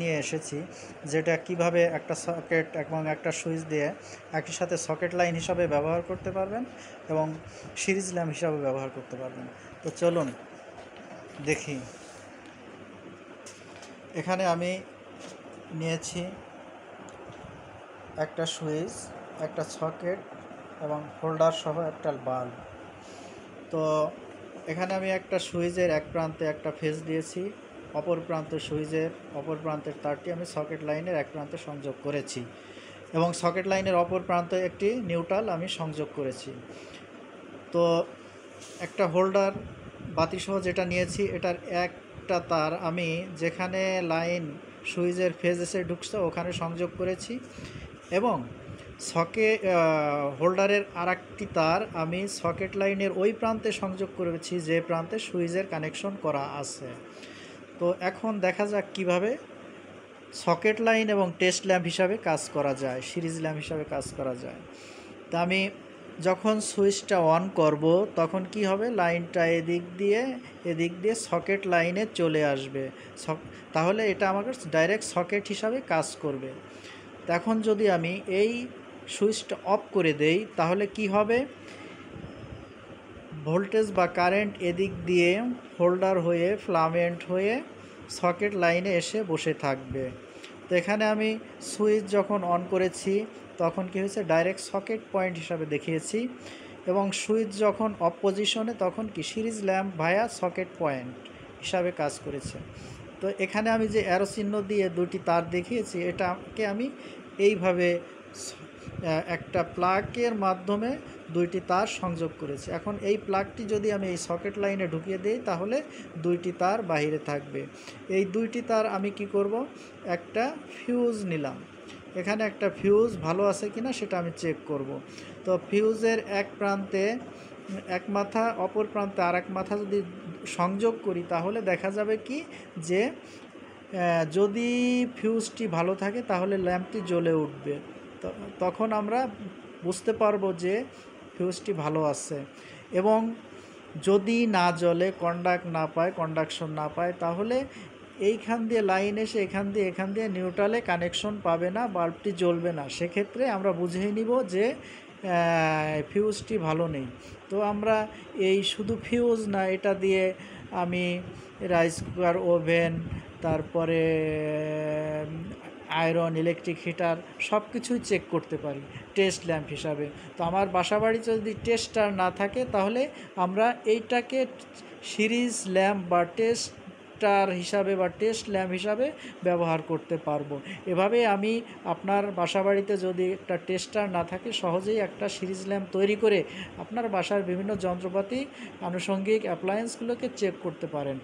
নিয়ে এসেছি যেটা কিভাবে একটা সকেট এবং একটা সুইচ দিয়ে একই সাথে সকেট লাইন হিসাবে ব্যবহার করতে পারবেন এবং সিরিজ ল্যাম্প হিসাবে ব্যবহার করতে পারবেন তো চলুন দেখি এখানে আমি নিয়েছি একটা সুইচ একটা সকেট এবং হোল্ডার সহ একটা বাল্ব তো এখানে আমি একটা সুইচের এক প্রান্তে একটা ফেস দিয়েছি অপর প্রান্ত সুইচের অপর প্রান্তের তারটি আমি সকেট লাইনের এক প্রান্তে সংযোগ করেছি এবং সকেট লাইনের অপর প্রান্তে একটি নিউট্রাল আমি সংযোগ করেছি তো একটা হোল্ডার বাতিসহ যেটা নিয়েছি এটার একটা তার আমি যেখানে লাইন সুইচের ফেজ এসে ঢুকছে ওখানে সংযোগ করেছি এবং সকে হোল্ডারের আর একটি তার আমি সকেট লাইনের ওই প্রান্তে সংযোগ করেছি যে প্রান্তে সুইচের কানেকশন করা আছে তো এখন দেখা যাক কিভাবে সকেট লাইন এবং টেস্ট ল্যাম্প হিসাবে কাজ করা যায় সিরিজ ল্যাম্প হিসাবে কাজ করা যায় তা আমি যখন সুইচটা অন করব তখন কি হবে লাইনটা এদিক দিয়ে এদিক দিয়ে সকেট লাইনে চলে আসবে তাহলে এটা আমাকে ডাইরেক্ট সকেট হিসাবে কাজ করবে এখন যদি আমি এই সুইচটা অফ করে দেই তাহলে কি হবে ভোল্টেজ বা কারেন্ট এদিক দিয়ে হোল্ডার হয়ে ফ্লামেন্ট হয়ে সকেট লাইনে এসে বসে থাকবে তো এখানে আমি সুইচ যখন অন করেছি তখন কি হয়েছে ডাইরেক্ট সকেট পয়েন্ট হিসাবে দেখিয়েছি এবং সুইচ যখন অপোজিশনে তখন কি series lamp via socket point হিসাবে কাজ করেছে তো এখানে আমি যে অ্যারো চিহ্ন দিয়ে দুটি তার দেখিয়েছি এটাকে আমি এইভাবে একটা প্লাগের মাধ্যমে দুইটি তার সংযোগ করেছে এখন এই প্লাগটি যদি আমি এই সকেট লাইনে ঢুকিয়ে দিই তাহলে দুইটি তার বাহিরে থাকবে এই দুইটি তার আমি কি করব একটা ফিউজ নিলাম এখানে একটা ফিউজ ভালো আছে কি না সেটা আমি চেক করব তো ফিউজের এক প্রান্তে এক মাথা অপর প্রান্তে আর এক মাথা যদি সংযোগ করি তাহলে দেখা যাবে কি যে যদি ফিউজটি ভালো থাকে তাহলে ল্যাম্পটি জ্বলে উঠবে তখন আমরা বুঝতে পারবো যে ফিউজটি ভালো আছে এবং যদি না জলে কন্ডাক্ট না পায় কন্ডাকশন না পায় তাহলে এইখান দিয়ে লাইন এসে এখান দিয়ে এখান দিয়ে নিউট্রালে কানেকশন পাবে না বাল্বটি জ্বলবে না সেক্ষেত্রে আমরা বুঝে নিব যে ফিউজটি ভালো নেই তো আমরা এই শুধু ফিউজ না এটা দিয়ে আমি রাইস কুকার ওভেন তারপরে আয়রন ইলেকট্রিক হিটার সব কিছুই চেক করতে পারি টেস্ট ল্যাম্প হিসাবে তো আমার বাসাবাড়ি যদি টেস্টার না থাকে তাহলে আমরা এইটাকে সিরিজ ল্যাম্প বা টেস্ট টেস্টার হিসাবে বা টেস্ট ল্যাম্প হিসাবে ব্যবহার করতে পারবো এভাবে আমি আপনার বাসাবাড়িতে যদি একটা টেস্টার না থাকে সহজেই একটা সিরিজ ল্যাম্প তৈরি করে আপনার বাসার বিভিন্ন যন্ত্রপাতি আনুষঙ্গিক অ্যাপ্লায়েন্সগুলোকে চেক করতে পারেন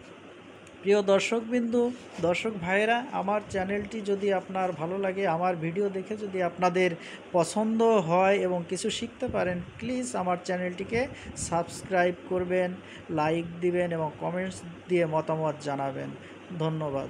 প্রিয় দর্শকবিন্দু দর্শক ভাইয়েরা আমার চ্যানেলটি যদি আপনার ভালো লাগে আমার ভিডিও দেখে যদি আপনাদের পছন্দ হয় এবং কিছু শিখতে পারেন প্লিজ আমার চ্যানেলটিকে সাবস্ক্রাইব করবেন লাইক দিবেন এবং কমেন্টস দিয়ে মতামত জানাবেন ধন্যবাদ